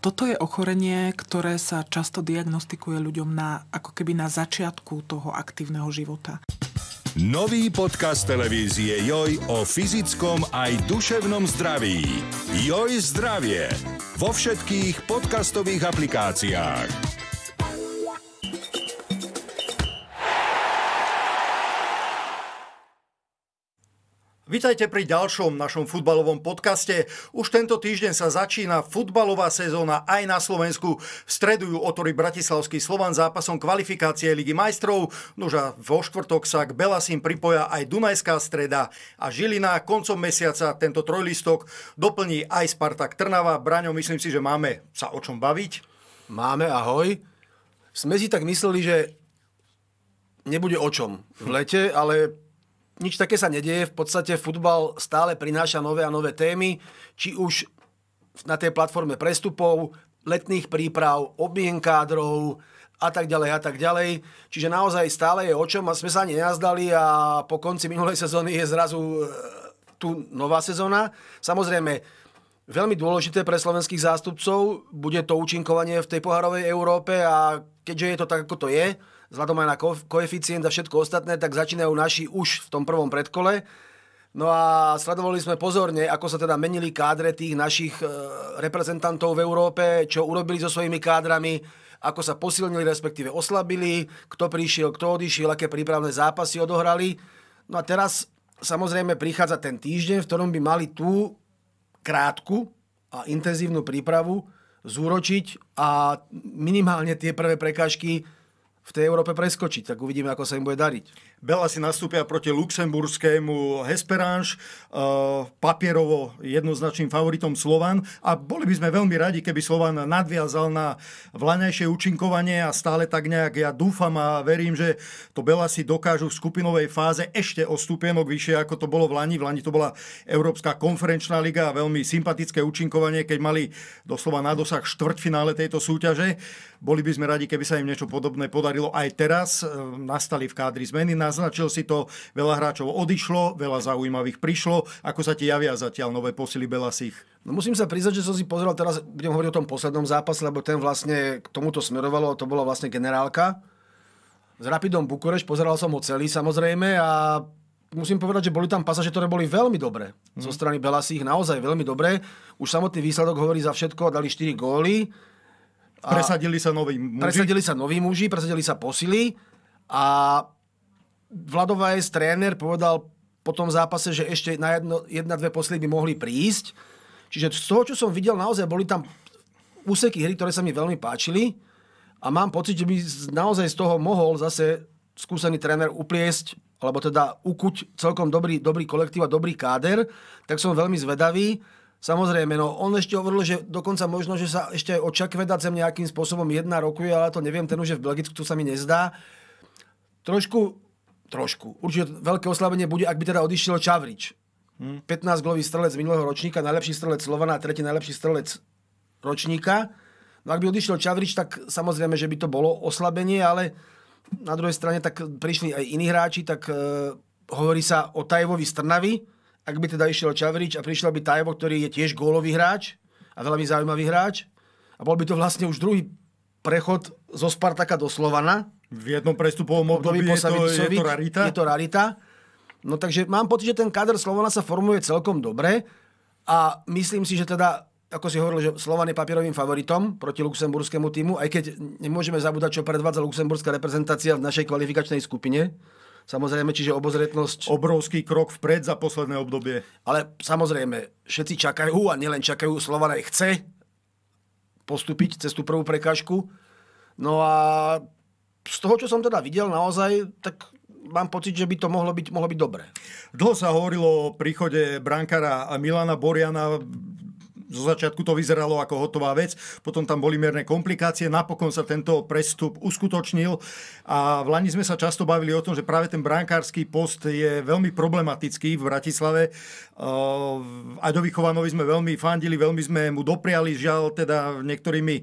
Toto je ochorenie, ktoré sa často diagnostikuje ľuďom na, ako keby na začiatku toho aktívneho života. Nový podcast televízie Joj o fyzickom aj duševnom zdraví. Joj zdravie vo všetkých podcastových aplikáciách. Vítajte pri ďalšom našom futbalovom podcaste. Už tento týždeň sa začína futbalová sezóna aj na Slovensku. V stredu ju otvorí Bratislavský Slovan zápasom kvalifikácie Ligy majstrov. Noža vo štvrtok sa k Belasim pripoja aj Dunajská streda a Žilina. Koncom mesiaca tento trojlistok doplní aj Spartak Trnava. Braňo, myslím si, že máme sa o čom baviť. Máme, ahoj. Sme si tak mysleli, že nebude o čom v lete, ale nič také sa nedieje. V podstate futbal stále prináša nové a nové témy, či už na tej platforme prestupov, letných príprav, obmien kádrov a tak ďalej a tak ďalej. Čiže naozaj stále je o čom a sme sa ani a po konci minulej sezóny je zrazu e, tu nová sezóna. Samozrejme, veľmi dôležité pre slovenských zástupcov bude to účinkovanie v tej poharovej Európe a keďže je to tak, ako to je, vzhľadom aj na koeficient a všetko ostatné, tak začínajú naši už v tom prvom predkole. No a sledovali sme pozorne, ako sa teda menili kádre tých našich e, reprezentantov v Európe, čo urobili so svojimi kádrami, ako sa posilnili, respektíve oslabili, kto prišiel, kto odišiel, aké prípravné zápasy odohrali. No a teraz samozrejme prichádza ten týždeň, v ktorom by mali tú krátku a intenzívnu prípravu zúročiť a minimálne tie prvé prekážky v tej Európe preskočiť, tak uvidíme, ako sa im bude dariť si nastúpia proti luxemburskému Hesperange, eh, papierovo jednoznačným favoritom Slovan a boli by sme veľmi radi, keby Slovan nadviazal na vlaňajšie účinkovanie a stále tak nejak ja dúfam a verím, že to si dokážu v skupinovej fáze ešte o stupienok vyššie, ako to bolo v Lani. V Lani to bola Európska konferenčná liga a veľmi sympatické účinkovanie, keď mali doslova na dosah štvrťfinále tejto súťaže. Boli by sme radi, keby sa im niečo podobné podarilo aj teraz. Eh, nastali v kádri zmeny na naznačil si to, veľa hráčov odišlo, veľa zaujímavých prišlo. Ako sa ti javia zatiaľ nové posily Belasich? No musím sa priznať, že som si pozrel teraz, budem hovoriť o tom poslednom zápase, lebo ten vlastne k tomuto smerovalo, to bola vlastne generálka. S Rapidom Bukureš, pozeral som ho celý samozrejme a musím povedať, že boli tam pasaže, ktoré boli veľmi dobré. Mm. Zo mhm. strany Belasich naozaj veľmi dobré. Už samotný výsledok hovorí za všetko, dali 4 góly. A presadili sa noví muži. Presadili sa noví muži, presadili sa posily a Vladovajs, tréner, povedal po tom zápase, že ešte na jedno, jedna, dve by mohli prísť. Čiže z toho, čo som videl, naozaj boli tam úseky hry, ktoré sa mi veľmi páčili a mám pocit, že by naozaj z toho mohol zase skúsený tréner upliesť alebo teda ukuť celkom dobrý, dobrý kolektív a dobrý káder, tak som veľmi zvedavý. Samozrejme, no on ešte hovoril, že dokonca možno, že sa ešte aj o Čakvedacem nejakým spôsobom jedna rokuje, ale to neviem, ten už je v Belgicku, to sa mi nezdá. Trošku Trošku. Určite veľké oslabenie bude, ak by teda odišiel Čavrič. Hm? 15-golový strelec minulého ročníka, najlepší strelec Slovana a tretí najlepší strelec ročníka. No ak by odišiel Čavrič, tak samozrejme, že by to bolo oslabenie, ale na druhej strane tak prišli aj iní hráči, tak e, hovorí sa o Tajvovi Strnavi. Ak by teda išiel Čavrič a prišiel by Tajvo, ktorý je tiež gólový hráč a veľmi zaujímavý hráč, a bol by to vlastne už druhý prechod zo Spartaka do Slovana, v jednom prestupovom období, je, to, je to rarita. Je to rarita. No takže mám pocit, že ten kader Slovana sa formuje celkom dobre a myslím si, že teda ako si hovoril, že Slovan je papierovým favoritom proti luxemburskému týmu, aj keď nemôžeme zabúdať, čo predvádza luxemburská reprezentácia v našej kvalifikačnej skupine. Samozrejme, čiže obozretnosť... Obrovský krok vpred za posledné obdobie. Ale samozrejme, všetci čakajú a nielen čakajú, Slovan aj chce postúpiť cez tú prvú prekážku. No a z toho, čo som teda videl naozaj, tak mám pocit, že by to mohlo byť, mohlo byť dobré. Dlho sa hovorilo o príchode brankára Milana Boriana zo začiatku to vyzeralo ako hotová vec, potom tam boli mierne komplikácie, napokon sa tento prestup uskutočnil a v Lani sme sa často bavili o tom, že práve ten brankársky post je veľmi problematický v Bratislave. Uh, Aďovi Chovanovi sme veľmi fandili, veľmi sme mu dopriali, žiaľ teda niektorými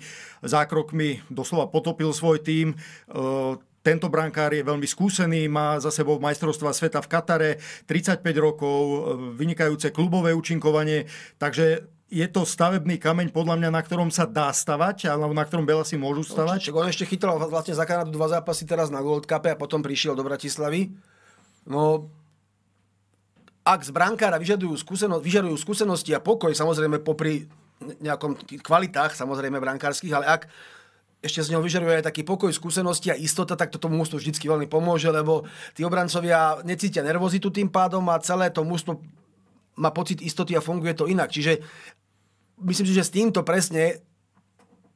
zákrokmi doslova potopil svoj tým uh, tento brankár je veľmi skúsený, má za sebou majstrovstva sveta v Katare, 35 rokov, uh, vynikajúce klubové účinkovanie, takže je to stavebný kameň, podľa mňa, na ktorom sa dá stavať, alebo na ktorom veľa si môžu stavať. Čiže on ešte chytal vlastne za Kanadu dva zápasy teraz na World Cup a potom prišiel do Bratislavy. No, ak z brankára vyžadujú, skúsenosti, vyžadujú skúsenosti a pokoj, samozrejme popri nejakom kvalitách, samozrejme brankárskych, ale ak ešte z neho vyžaruje aj taký pokoj, skúsenosti a istota, tak toto mužstvo vždy veľmi pomôže, lebo tí obrancovia necítia nervozitu tým pádom a celé to mužstvo má pocit istoty a funguje to inak. Čiže myslím si, že s týmto presne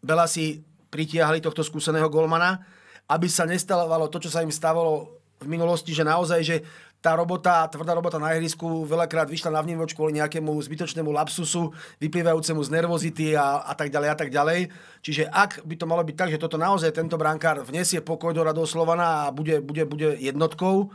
veľa si pritiahli tohto skúseného golmana, aby sa nestalovalo, to, čo sa im stávalo v minulosti, že naozaj, že tá robota, tvrdá robota na ihrisku veľakrát vyšla na vnívoč kvôli nejakému zbytočnému lapsusu, vyplývajúcemu z nervozity a, a tak ďalej a tak ďalej. Čiže ak by to malo byť tak, že toto naozaj tento brankár vnesie pokoj do radov Slovana a bude, bude, bude jednotkou,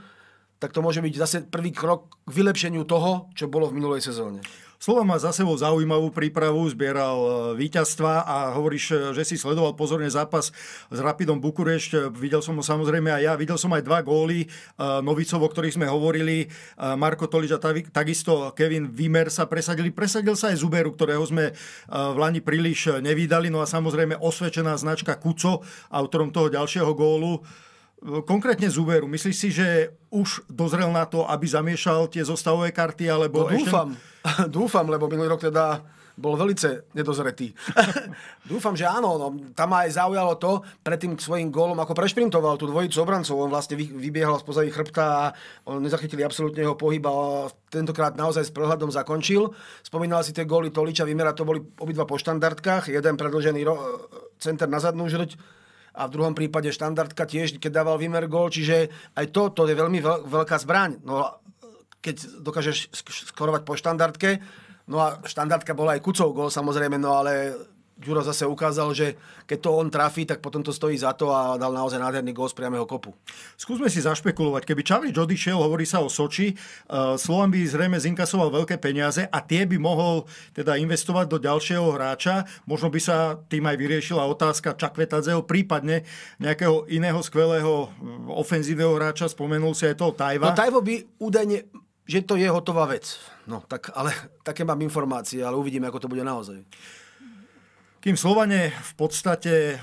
tak to môže byť zase prvý krok k vylepšeniu toho, čo bolo v minulej sezóne. Slova má za sebou zaujímavú prípravu, zbieral e, víťazstva a hovoríš, e, že si sledoval pozorne zápas s Rapidom Bukurešť. E, videl som ho samozrejme aj ja. Videl som aj dva góly Novicov, o ktorých sme hovorili. Marko Tolič a takisto Kevin Vimer sa presadili. Presadil sa aj Zuberu, ktorého sme v Lani príliš nevydali. No a samozrejme osvedčená značka Kuco, autorom toho ďalšieho gólu konkrétne z Uberu, myslíš si, že už dozrel na to, aby zamiešal tie zostavové karty, alebo no, ešte... dúfam, dúfam, lebo minulý rok teda bol velice nedozretý. Dúfam, že áno, no, tam ma aj zaujalo to pred tým svojim gólom, ako prešprintoval tú dvojicu obrancov, on vlastne vybiehal z pozadí chrbta a on nezachytili absolútne jeho pohyb a tentokrát naozaj s prehľadom zakončil. Spomínal si tie góly Toliča, Vymera, to boli obidva po štandardkách, jeden predlžený ro- center na zadnú žrť, a v druhom prípade štandardka tiež, keď dával Vimer gól, čiže aj to, to je veľmi veľká zbraň. No e, keď dokážeš skorovať po štandardke, no a štandardka bola aj Kucov gól samozrejme, no ale Ďuro zase ukázal, že keď to on trafí, tak potom to stojí za to a dal naozaj nádherný gol z priamého kopu. Skúsme si zašpekulovať, keby Čavrič odišiel, hovorí sa o Soči, e, Slovan by zrejme zinkasoval veľké peniaze a tie by mohol teda investovať do ďalšieho hráča. Možno by sa tým aj vyriešila otázka Čakvetadzeho, prípadne nejakého iného skvelého mm, ofenzívneho hráča, spomenul si aj toho Tajva. No Tajvo by údajne že to je hotová vec. No, tak, ale také mám informácie, ale uvidíme, ako to bude naozaj. Kým Slovane v podstate eh,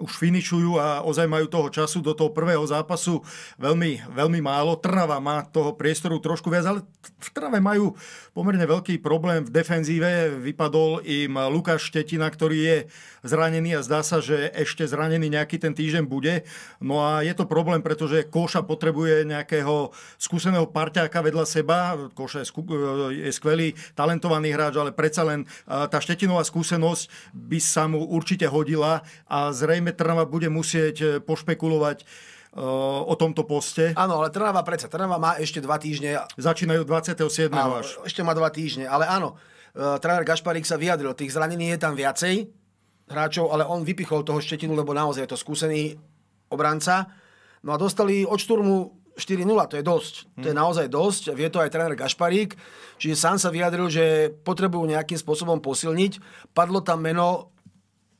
už finišujú a ozaj majú toho času do toho prvého zápasu veľmi, veľmi málo. Trnava má toho priestoru trošku viac, ale v Trnave majú pomerne veľký problém v defenzíve. Vypadol im Lukáš Štetina, ktorý je zranený a zdá sa, že ešte zranený nejaký ten týždeň bude. No a je to problém, pretože Koša potrebuje nejakého skúseného parťáka vedľa seba. Koša je, sku- je skvelý, talentovaný hráč, ale predsa len eh, tá Štetinová skúsenosť by sa mu určite hodila a zrejme zrejme Trnava bude musieť e, pošpekulovať e, o tomto poste. Áno, ale Trnava predsa, Trnava má ešte dva týždne. Začínajú 27. Áno, až. Ešte má dva týždne, ale áno, e, Tráner Gašparík sa vyjadril, tých zranení je tam viacej hráčov, ale on vypichol toho štetinu, lebo naozaj je to skúsený obranca. No a dostali od šturmu 4-0, to je dosť. Hmm. To je mhm. naozaj dosť, vie to aj tréner Gašparík. Čiže sám sa vyjadril, že potrebujú nejakým spôsobom posilniť. Padlo tam meno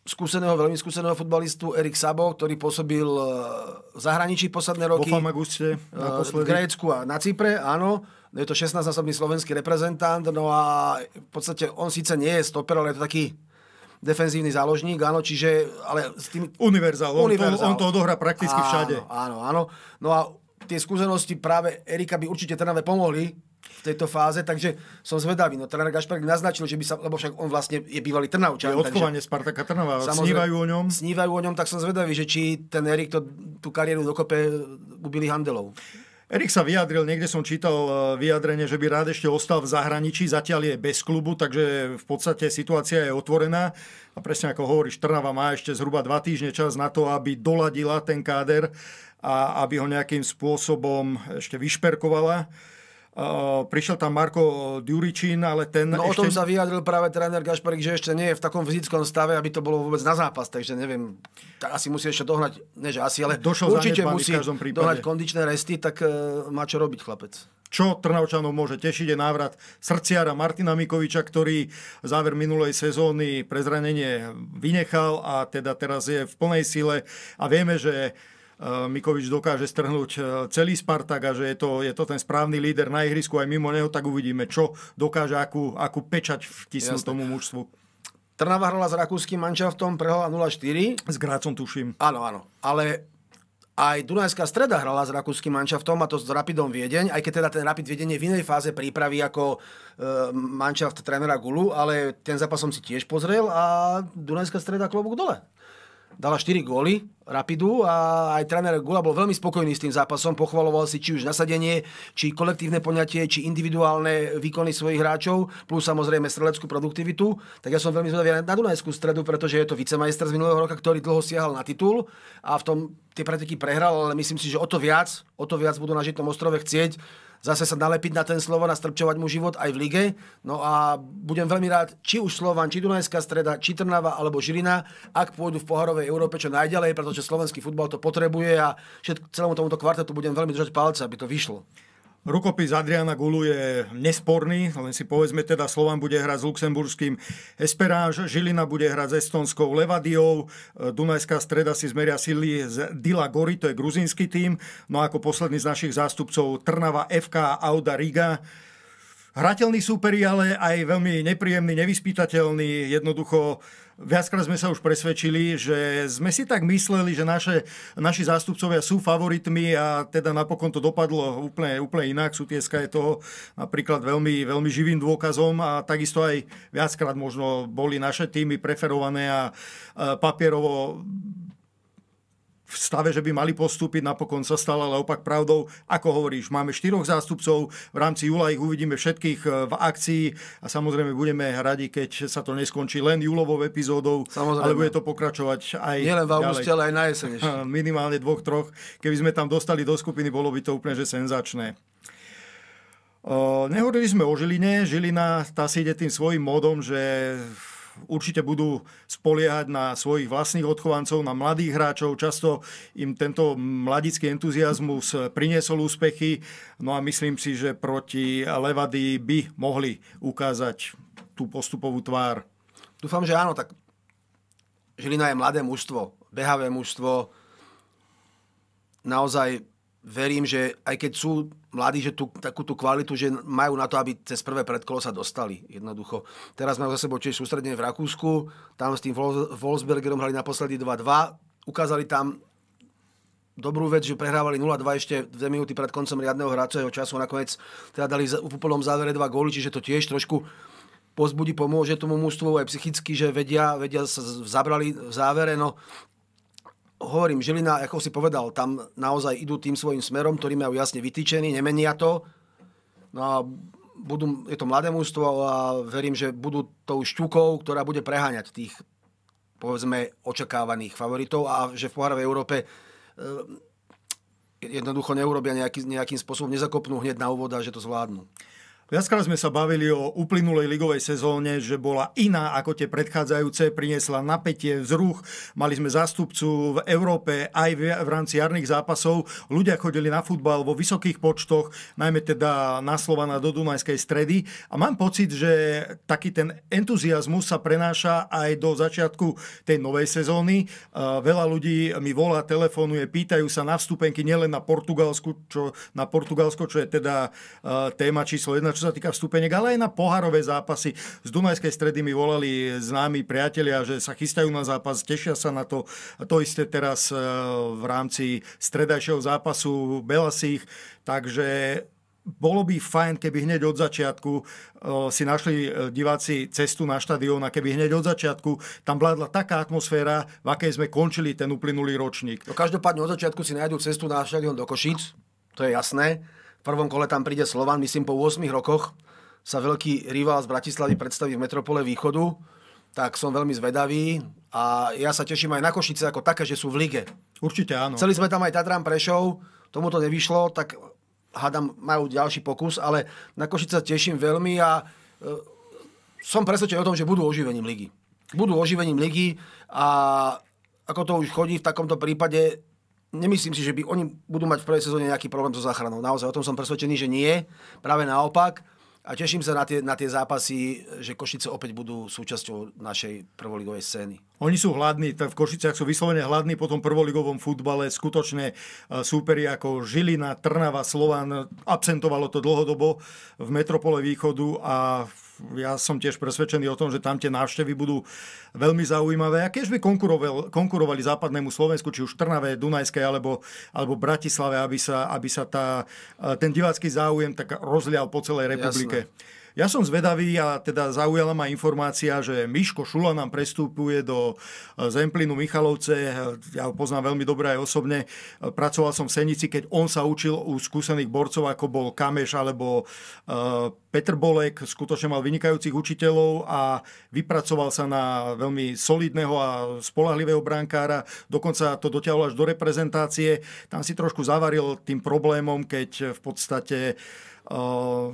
skúseného, veľmi skúseného futbalistu Erik Sabo, ktorý pôsobil eh, v zahraničí posledné roky. Vo Famaguste eh, V Grécku a na Cypre, áno. Je to 16-násobný slovenský reprezentant, no a v podstate on síce nie je stoper, ale je to taký defenzívny záložník, áno, čiže... Ale s tým... Univerzál, on, univerzál. On, to, on to odohrá prakticky áno, všade. Áno, áno. No a tie skúsenosti práve Erika by určite Trnave pomohli v tejto fáze, takže som zvedavý. No tréner Gašperk naznačil, že by sa, lebo však on vlastne je bývalý Trnavčan. Je odchovanie takže, Spartaka Trnava, snívajú o ňom. Snívajú o ňom, tak som zvedavý, že či ten Erik to, tú kariéru dokope ubili Handelov. Erik sa vyjadril, niekde som čítal e, vyjadrenie, že by rád ešte ostal v zahraničí, zatiaľ je bez klubu, takže v podstate situácia je otvorená. A presne ako hovoríš, Trnava má ešte zhruba dva týždne čas na to, aby doladila ten káder a aby ho nejakým spôsobom ešte vyšperkovala prišiel tam Marko Duričín, ale ten... No ešte... o tom sa vyjadril práve tréner Gašparik, že ešte nie je v takom fyzickom stave, aby to bolo vôbec na zápas, takže neviem, asi musí ešte dohnať, ne že asi, ale Došiel určite musí dohnať kondičné resty, tak e, má čo robiť chlapec. Čo Trnavčanov môže tešiť je návrat srdciara Martina Mikoviča, ktorý záver minulej sezóny pre zranenie vynechal a teda teraz je v plnej sile a vieme, že Eh, Mikovič dokáže strhnúť eh, celý Spartak a že je to, je to ten správny líder na ihrisku aj mimo neho, tak uvidíme, čo dokáže, akú, akú pečať vtisnúť tomu mužstvu. Trnava hrala s rakúskym manšaftom, prehrala 0-4. S Grácom tuším. Áno, áno. Ale aj Dunajská streda hrala s rakúskym manšaftom a to s Rapidom Viedeň, aj keď teda ten Rapid Viedeň je v inej fáze prípravy ako e, manšaft trénera Gulu, ale ten zápas som si tiež pozrel a Dunajská streda klobúk dole dala 4 góly Rapidu a aj tréner Gula bol veľmi spokojný s tým zápasom, pochvaloval si či už nasadenie, či kolektívne poňatie, či individuálne výkony svojich hráčov, plus samozrejme streleckú produktivitu. Tak ja som veľmi zvedavý na Dunajskú stredu, pretože je to vicemajster z minulého roka, ktorý dlho siahal na titul a v tom tie preteky prehral, ale myslím si, že o to viac, o to viac budú na Žitnom ostrove chcieť zase sa nalepiť na ten Slovan a strpčovať mu život aj v lige. No a budem veľmi rád, či už Slovan, či Dunajská streda, či Trnava alebo Žilina, ak pôjdu v poharovej Európe čo najďalej, pretože slovenský futbal to potrebuje a všetko, celému tomuto kvartetu budem veľmi držať palce, aby to vyšlo. Rukopis Adriana Gulu je nesporný, len si povedzme teda Slovan bude hrať s luxemburským Esperáž, Žilina bude hrať s estonskou Levadiou, e, Dunajská streda si zmeria sily z Dila Gori, to je gruzínsky tým, no ako posledný z našich zástupcov Trnava FK Auda Riga. Hrateľný súperi, ale aj veľmi nepríjemný, nevyspytateľný, jednoducho Viackrát sme sa už presvedčili, že sme si tak mysleli, že naše, naši zástupcovia sú favoritmi a teda napokon to dopadlo úplne, úplne inak. tie je toho napríklad veľmi, veľmi živým dôkazom a takisto aj viackrát možno boli naše týmy preferované a papierovo v stave, že by mali postúpiť, napokon sa stala ale opak pravdou. Ako hovoríš, máme štyroch zástupcov, v rámci júla ich uvidíme všetkých eh, v akcii a samozrejme budeme radi, keď sa to neskončí len júlovou epizódou, samozrejme. ale bude to pokračovať aj Nielen v auguste, ale aj na jeseň. Minimálne dvoch, troch. Keby sme tam dostali do skupiny, bolo by to úplne že senzačné. Eh, nehovorili sme o Žiline. Žilina tá si ide tým svojim modom, že určite budú spoliehať na svojich vlastných odchovancov, na mladých hráčov. Často im tento mladický entuziasmus priniesol úspechy. No a myslím si, že proti Levady by mohli ukázať tú postupovú tvár. Dúfam, že áno, tak Žilina je mladé mužstvo, behavé mužstvo. Naozaj verím, že aj keď sú mladí, že tú, takú tú kvalitu, že majú na to, aby cez prvé predkolo sa dostali. Jednoducho. Teraz majú za sebou tiež sústredenie v Rakúsku, tam s tým Wolfsbergerom hrali naposledy 2-2, ukázali tam dobrú vec, že prehrávali 0-2 ešte 2 minúty pred koncom riadneho hráčového času. Nakoniec teda dali v úplnom závere dva góly, čiže to tiež trošku pozbudí, pomôže tomu mužstvu aj psychicky, že vedia, vedia sa zabrali v závere. No, hovorím, Žilina, ako si povedal, tam naozaj idú tým svojim smerom, ktorý majú jasne vytýčený, nemenia to. No a budú, je to mladé mužstvo a verím, že budú tou šťukou, ktorá bude preháňať tých, povedzme, očakávaných favoritov a že v pohárovej Európe e, jednoducho neurobia nejaký, nejakým spôsobom, nezakopnú hneď na úvod a že to zvládnu. Viackrát sme sa bavili o uplynulej ligovej sezóne, že bola iná ako tie predchádzajúce, priniesla napätie, vzruch, mali sme zástupcu v Európe aj v rámci jarných zápasov, ľudia chodili na futbal vo vysokých počtoch, najmä teda na Slovana do Dunajskej stredy a mám pocit, že taký ten entuziasmus sa prenáša aj do začiatku tej novej sezóny. Veľa ľudí mi volá, telefonuje, pýtajú sa na vstupenky nielen na Portugalsku, čo, na Portugalsko, čo je teda téma číslo 1 čo sa týka vstúpeniek, ale aj na poharové zápasy. Z Dunajskej stredy mi volali známi priatelia, že sa chystajú na zápas, tešia sa na to. A to isté teraz e, v rámci stredajšieho zápasu Belasich. Takže bolo by fajn, keby hneď od začiatku e, si našli e, diváci cestu na štadión a keby hneď od začiatku tam vládla taká atmosféra, v akej sme končili ten uplynulý ročník. No každopádne od začiatku si nájdú cestu na štadión do Košic, to je jasné prvom kole tam príde Slovan, myslím po 8 rokoch sa veľký rival z Bratislavy predstaví v metropole východu, tak som veľmi zvedavý a ja sa teším aj na Košice ako také, že sú v lige. Určite áno. Chceli sme tam aj Tatran Prešov, tomu to nevyšlo, tak eh, hádam, majú ďalší pokus, ale na Košice sa teším veľmi a e, som presvedčený o tom, že budú oživením ligy. Budú oživením ligy a ako to už chodí v takomto prípade, nemyslím si, že by oni budú mať v prvej sezóne nejaký problém so záchranou. Naozaj o tom som presvedčený, že nie. Práve naopak. A teším sa na tie, na tie zápasy, že Košice opäť budú súčasťou našej prvoligovej scény. Oni sú hladní, v Košiciach sú vyslovene hladní po tom prvoligovom futbale. Skutočne e, súperi ako Žilina, Trnava, Slovan, absentovalo to dlhodobo v metropole východu a v ja som tiež presvedčený o tom, že tam tie návštevy budú veľmi zaujímavé. A keď by konkurovali, konkurovali západnému Slovensku, či už Trnave, Dunajskej alebo, alebo Bratislave, aby sa, aby sa tá, eh, ten divácky záujem tak rozlial po celej republike. Jasne. Ja som zvedavý a teda zaujala ma informácia, že Miško Šula nám prestúpuje do e, Zemplínu Michalovce. Ja ho poznám veľmi dobre aj osobne. E, pracoval som v Senici, keď on sa učil u skúsených borcov, ako bol Kameš alebo e, Petr Bolek. Skutočne mal vynikajúcich učiteľov a vypracoval sa na veľmi solidného a spolahlivého brankára. Dokonca to dotiahol až do reprezentácie. Tam si trošku zavaril tým problémom, keď v podstate uh,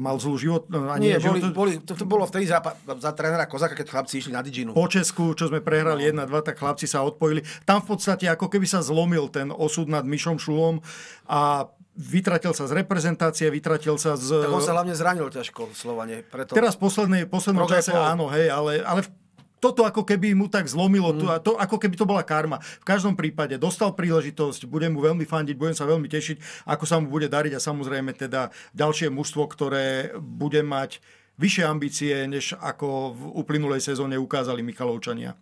mal zlú život... No, a Nie, život... Boli, boli, to, to bolo vtedy za, za trénera Kozaka, keď chlapci išli na Diginu. Po Česku, čo sme prehrali no. 1-2, tak chlapci sa odpojili. Tam v podstate ako keby sa zlomil ten osud nad Myšom Šulom a vytratil sa z reprezentácie, vytratil sa z... Tak on sa hlavne zranil ťažko, Slovanie. Preto... Teraz poslednej, poslednom čase áno, hej, ale, ale v toto ako keby mu tak zlomilo, to, mm. to, ako keby to bola karma. V každom prípade dostal príležitosť, budem mu veľmi fandiť, budem sa veľmi tešiť, ako sa mu bude dariť a samozrejme teda ďalšie mužstvo, ktoré bude mať vyššie ambície, než ako v uplynulej sezóne ukázali Michalovčania.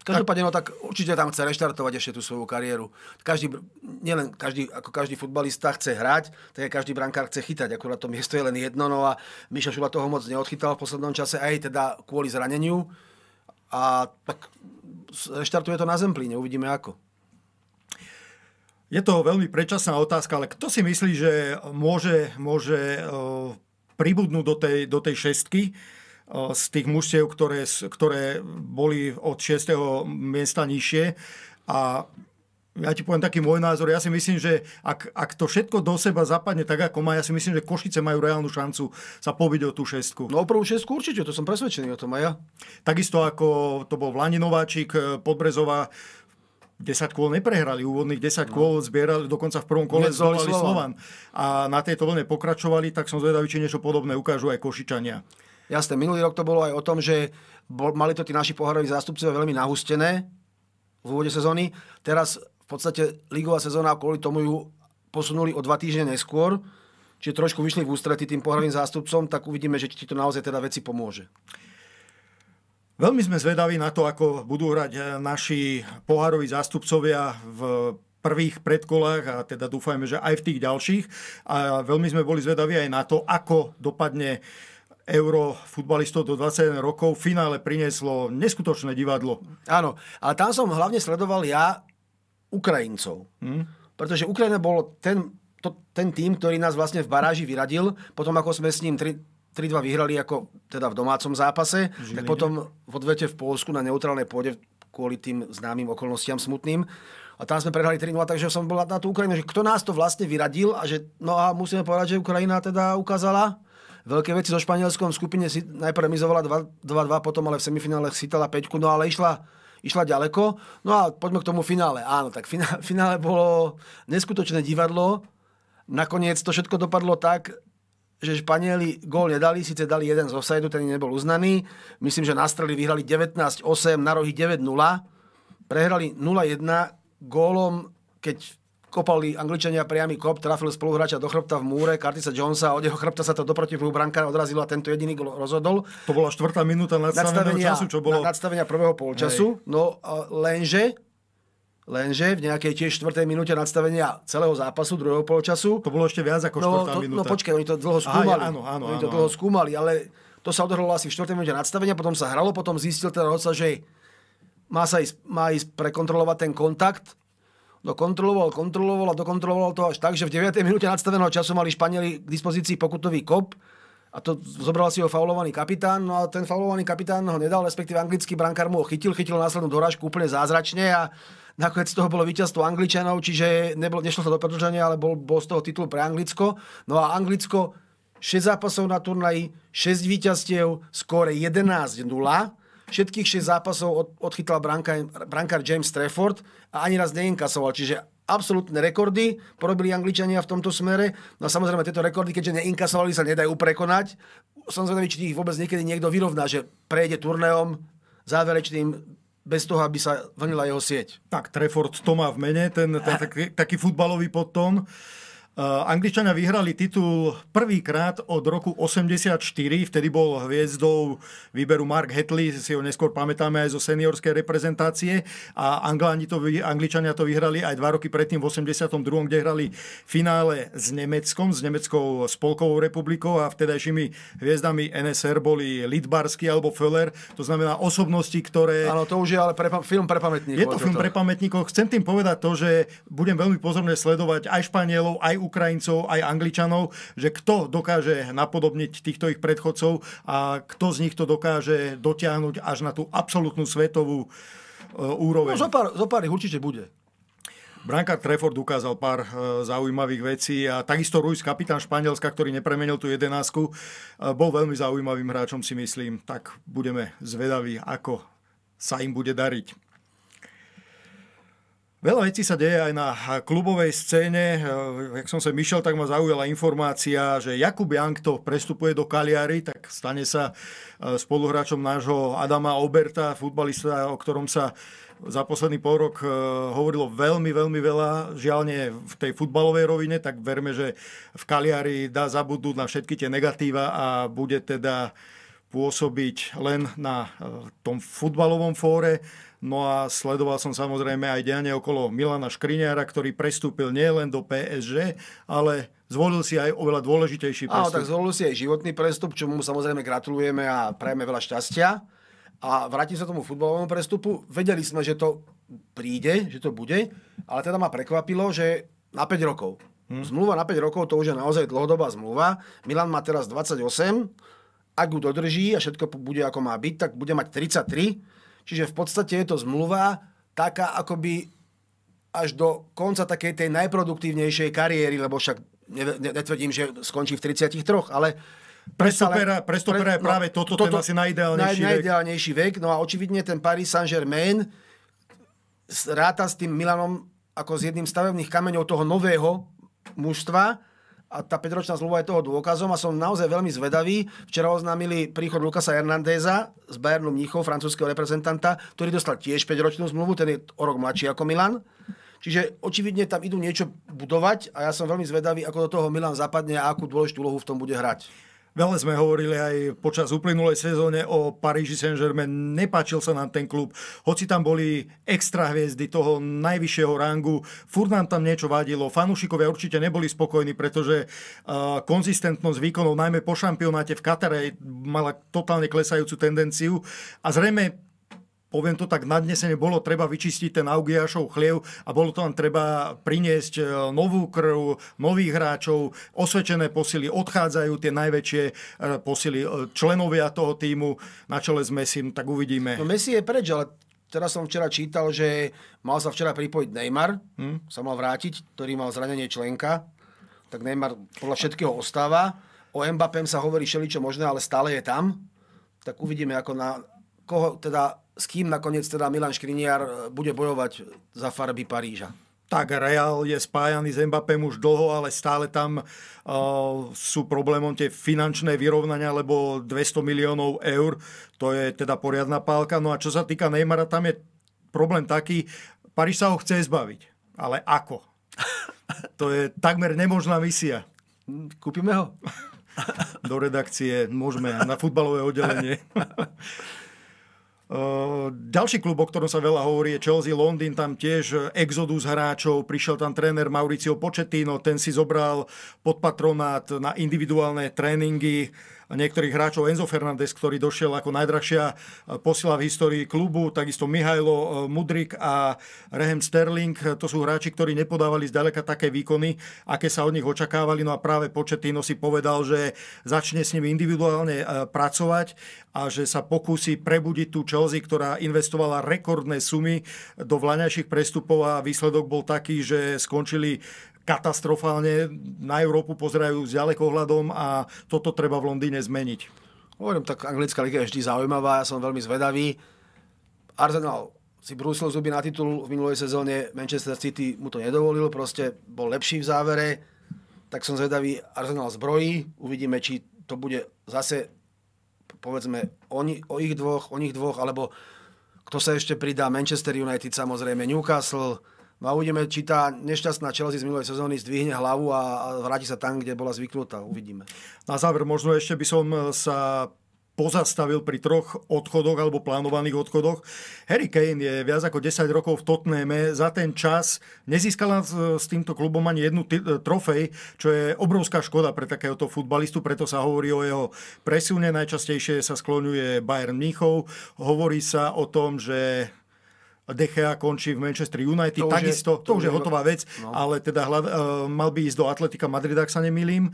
Každopádne, no tak určite tam chce reštartovať ešte tú svoju kariéru. Každý, nielen každý, ako každý futbalista chce hrať, tak aj každý brankár chce chytať. Akurát to miesto je len jedno, no a Miša Šula toho moc neodchytal v poslednom čase, aj teda kvôli zraneniu. A tak reštartuje to na Zemplíne, uvidíme ako. Je to veľmi predčasná otázka, ale kto si myslí, že môže, môže eh, pribudnúť do tej, do tej šestky? Eh, z tých mužstiev, ktoré, ktoré boli od 6. miesta nižšie. A ja ti poviem taký môj názor, ja si myslím, že ak, ak to všetko do seba zapadne tak, ako má, ja si myslím, že Košice majú reálnu šancu sa pobiť o tú šestku. No o prvú šestku určite, to som presvedčený o tom aj ja. Takisto ako to bol Vlani Nováčik, eh, Podbrezová, 10 kôl neprehrali, úvodných 10 no. kôl zbierali, dokonca v prvom kole zdolali Slovan. A na tejto vlne pokračovali, tak som zvedavý, či niečo podobné ukážu aj Košičania. Jasné, minulý rok to bolo aj o tom, že bol, mali to tí naši pohároví zástupcovia veľmi nahustené v úvode sezóny. Teraz v podstate ligová sezóna kvôli tomu ju posunuli o dva týždne neskôr, čiže trošku vyšli v ústretí tým pohárovým zástupcom, tak uvidíme, že ti to naozaj teda veci pomôže. Veľmi sme zvedaví na to, ako budú hrať eh, naši pohároví zástupcovia v prvých predkolách a teda dúfajme, že aj v tých ďalších. A veľmi sme boli zvedaví aj na to, ako dopadne euro futbalistov do 21 rokov v finále prinieslo neskutočné divadlo. Áno, ale tam som hlavne sledoval ja Ukrajincov. Hmm? Pretože Ukrajina bol ten, to, ten tým, ktorý nás vlastne v baráži vyradil, potom ako sme s ním 3-2 vyhrali ako teda v domácom zápase, Žiline. tak potom v odvete v Polsku na neutrálnej pôde kvôli tým známym okolnostiam smutným. A tam sme prehrali 3-0, takže som bol na tú Ukrajinu, že kto nás to vlastne vyradil a že no a musíme povedať, že Ukrajina teda ukázala, veľké veci so Španielskom. V skupine si najprv remizovala 2-2, potom ale v semifinále chytala 5, no ale išla, išla ďaleko. No a poďme k tomu finále. Áno, tak finále, finále bolo neskutočné divadlo. Nakoniec to všetko dopadlo tak, že Španieli gól nedali, síce dali jeden z offside, ten nebol uznaný. Myslím, že na strely vyhrali 19-8, na rohy 9-0. Prehrali 0-1 gólom, keď kopali Angličania priamy kop, trafil spoluhráča do chrbta v múre, Curtisa Jonesa, od jeho chrbta sa to do protivrhu brankára odrazilo a tento jediný gol rozhodol. To bola štvrtá minúta nadstavenia, času, čo bolo... Nadstavenia prvého polčasu, Hej. no lenže Lenže v nejakej tiež štvrtej minúte nadstavenia celého zápasu, druhého polčasu... To bolo ešte viac ako no, štvrtá no, minúta. No počkaj, oni to dlho skúmali. Aha, áno, áno, oni áno, to dlho áno. skúmali, ale to sa odohralo asi v 4. minúte nadstavenia, potom sa hralo, potom zistil teda rodca, že má sa ísť, má ísť prekontrolovať ten kontakt. No kontroloval, kontroloval a dokontroloval to až tak, že v 9. minúte nadstaveného času mali Španieli k dispozícii pokutový kop a to zobral si ho faulovaný kapitán, no a ten faulovaný kapitán ho nedal, respektíve anglický brankár mu ho chytil, chytil následnú dorážku úplne zázračne a nakoniec z toho bolo víťazstvo Angličanov, čiže nebol, nešlo sa do predlženia, ale bol, bol z toho titul pre Anglicko. No a Anglicko 6 zápasov na turnaji, 6 víťazstiev, skóre 11-0 Všetkých 6 zápasov od, odchytal brankár, brankár James Trafford a ani raz neinkasoval. Čiže absolútne rekordy, porobili Angličania v tomto smere. No a samozrejme, tieto rekordy, keďže neinkasovali, sa nedajú prekonať. Som zvedavý, či ich vôbec niekedy niekto vyrovná, že prejde turnéom záverečným bez toho, aby sa vlnila jeho sieť. Tak, Trefford to má v mene, ten, ten taký, taký futbalový podtón. Eh, Angličania vyhrali titul prvýkrát od roku 84, vtedy bol hviezdou výberu Mark Hetley, si ho neskôr pamätáme aj zo seniorskej reprezentácie a Angláni to, Angličania to vyhrali aj dva roky predtým v 82., kde hrali finále s Nemeckom, s Nemeckou spolkovou republikou a vtedajšími hviezdami NSR boli Lidbarsky alebo Föller, to znamená osobnosti, ktoré... Áno, to už je ale prepa- film pre pamätníkov. Je to film to. pre pamätníkov. Chcem tým povedať to, že budem veľmi pozorne sledovať aj Španielov, aj Ukrajincov, aj Angličanov, že kto dokáže napodobniť týchto ich predchodcov a kto z nich to dokáže dotiahnuť až na tú absolútnu svetovú e, úroveň. No, zo, pár, ich určite bude. Branka Trefford ukázal pár e, zaujímavých vecí a takisto Ruiz, kapitán Španielska, ktorý nepremenil tú jedenásku, e, bol veľmi zaujímavým hráčom, si myslím. Tak budeme zvedaví, ako sa im bude dariť. Veľa vecí sa deje aj na klubovej scéne. Jak som sa myšiel, tak ma zaujala informácia, že Jakub Jankto prestupuje do Kaliary, tak stane sa e, spoluhráčom nášho Adama Oberta, futbalista, o ktorom sa za posledný pol rok e, hovorilo veľmi, veľmi veľa. Žiaľne v tej futbalovej rovine, tak verme, že v Kaliari dá zabudnúť na všetky tie negatíva a bude teda pôsobiť len na e, tom futbalovom fóre No a sledoval som samozrejme aj dianie okolo Milana Škriňára, ktorý prestúpil nielen do PSG, ale zvolil si aj oveľa dôležitejší prestup. Áno, tak zvolil si aj životný prestup, čo mu samozrejme gratulujeme a prajeme veľa šťastia. A vrátim sa tomu futbalovému prestupu. Vedeli sme, že to príde, že to bude, ale teda ma prekvapilo, že na 5 rokov. Hmm. Zmluva na 5 rokov to už je naozaj dlhodobá zmluva. Milan má teraz 28, ak ju dodrží a všetko bude ako má byť, tak bude mať 33 Čiže v podstate je to zmluva taká akoby až do konca takej tej najproduktívnejšej kariéry, lebo však netvrdím, že skončí v 33, ale Prestopera, prestopera pre je no, práve no, toto, toto, ten asi najideálnejší, naj, vek. vek. No a očividne ten Paris Saint-Germain ráta s tým Milanom ako s jedným stavebných kameňov toho nového mužstva, a tá 5-ročná zmluva je toho dôkazom a som naozaj veľmi zvedavý. Včera oznámili príchod Lukasa Hernandeza z Bayernu Mnichov, francúzského reprezentanta, ktorý dostal tiež 5-ročnú zmluvu, ten je o rok mladší ako Milan. Čiže očividne tam idú niečo budovať a ja som veľmi zvedavý, ako do toho Milan zapadne a akú dôležitú úlohu v tom bude hrať. Veľa sme hovorili aj počas uplynulej sezóne o Paríži Saint-Germain. Nepáčil sa nám ten klub. Hoci tam boli extra hviezdy toho najvyššieho rangu, furt nám tam niečo vadilo. Fanúšikovia určite neboli spokojní, pretože uh, konzistentnosť výkonov, najmä po šampionáte v Katare, mala totálne klesajúcu tendenciu. A zrejme poviem to tak nadnesene, bolo treba vyčistiť ten Augiašov chliev a bolo tam treba priniesť e, novú krv, nových hráčov, osvedčené posily, odchádzajú tie najväčšie e, posily, e, členovia toho týmu, na čele s Messim, tak uvidíme. No Messi je preč, ale teraz som včera čítal, že mal sa včera pripojiť Neymar, hm? sa mal vrátiť, ktorý mal zranenie členka, tak Neymar podľa všetkého ostáva. O Mbappem sa hovorí všeličo možné, ale stále je tam. Tak uvidíme, ako na koho teda s kým nakoniec teda Milan Škriniar e, bude bojovať za farby Paríža? Tak, Real je spájaný s Mbappém už dlho, ale stále tam uh, sú problémom tie finančné vyrovnania, lebo 200 miliónov eur, to je teda poriadna pálka. No a čo sa týka Neymara, tam je problém taký, Paríž sa ho chce zbaviť, ale ako? To je takmer nemožná misia. Mm, kúpime ho? Do redakcie môžeme na futbalové oddelenie. Eh, ďalší klub, o ktorom sa veľa hovorí, je Chelsea Londýn, tam tiež eh, exodus hráčov, prišiel tam tréner Mauricio Početino, ten si zobral pod patronát na individuálne tréningy niektorých hráčov. Enzo Fernández, ktorý došiel ako najdrahšia e, posila v histórii klubu, takisto Mihajlo e, Mudrik a Rehem Sterling. E, to sú hráči, ktorí nepodávali zďaleka také výkony, aké sa od nich očakávali. No a práve Početino si povedal, že začne s nimi individuálne pracovať a že sa pokúsi prebudiť tú Chelsea, ktorá investovala rekordné sumy do vlaňajších prestupov a výsledok bol taký, že skončili katastrofálne na Európu pozerajú s ďalekohľadom a toto treba v Londýne zmeniť. Hovorím, tak anglická liga je vždy zaujímavá, ja som veľmi zvedavý. Arsenal si brúsil zuby na titul v minulej sezóne, Manchester City mu to nedovolil, proste bol lepší v závere, tak som zvedavý, Arsenal zbrojí, uvidíme, či to bude zase, povedzme, oni, o ich dvoch, o nich dvoch, alebo kto sa ešte pridá, Manchester United samozrejme, Newcastle, No a uvidíme, či tá nešťastná Chelsea z minulej sezóny zdvihne hlavu a, vráti sa tam, kde bola zvyknutá. Uvidíme. Na záver, možno ešte by som e, sa pozastavil pri troch odchodoch alebo plánovaných odchodoch. Harry Kane je viac ako 10 rokov v Tottenhame. Za ten čas nezískala s týmto klubom ani jednu t- e, trofej, čo je obrovská škoda pre takéhoto futbalistu, preto sa hovorí o jeho presune. Najčastejšie sa skloňuje Bayern Mníchov. Hovorí sa o tom, že Dechea končí v Manchester United, to takisto, je, to, to už je hotová no. vec, no. ale teda hlav, uh, mal by ísť do Atletika Madrid, ak sa nemýlim.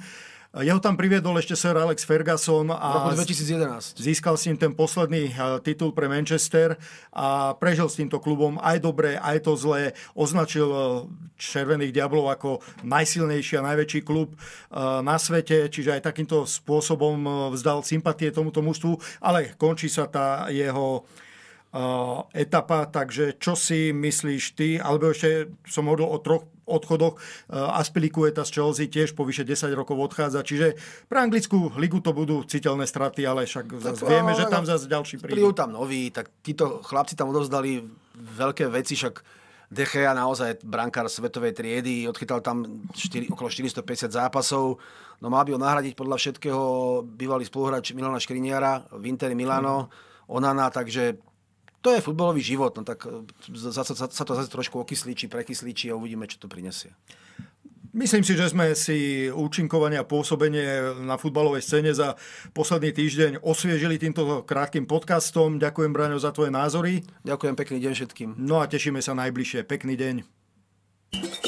Jeho tam priviedol ešte Sir Alex Ferguson a 2011. získal s ním ten posledný e, titul pre Manchester a prežil s týmto klubom aj dobre, aj to zlé. Označil e, Červených Diablov ako najsilnejší a najväčší klub na svete, čiže aj takýmto spôsobom vzdal sympatie tomuto mužstvu, ale končí sa tá jeho Eh, etapa, takže čo si myslíš ty, alebo ešte som hovoril o troch odchodoch, eh, Aspilikueta z Chelsea tiež po vyše 10 rokov odchádza, čiže pre anglickú ligu to budú citeľné straty, ale však tak, vieme, ale, že tam no, zase ďalší príde. Prídu tam noví, tak títo chlapci tam odovzdali veľké veci, však Dechea naozaj brankár svetovej triedy, odchytal tam 4, okolo 450 zápasov, no mal by ho nahradiť podľa všetkého bývalý spoluhráč Milana Škriniara v Interi Milano, mm. Onana, takže to je futbalový život, no tak sa, e, sa, sa to zase trošku okyslíči, prekyslíči a uvidíme, čo to prinesie. Myslím si, že sme si účinkovanie a pôsobenie na futbalovej scéne za posledný týždeň osviežili týmto krátkým podcastom. Ďakujem, Braňo, za tvoje názory. Ďakujem, pekný deň všetkým. No a tešíme sa najbližšie. Pekný deň.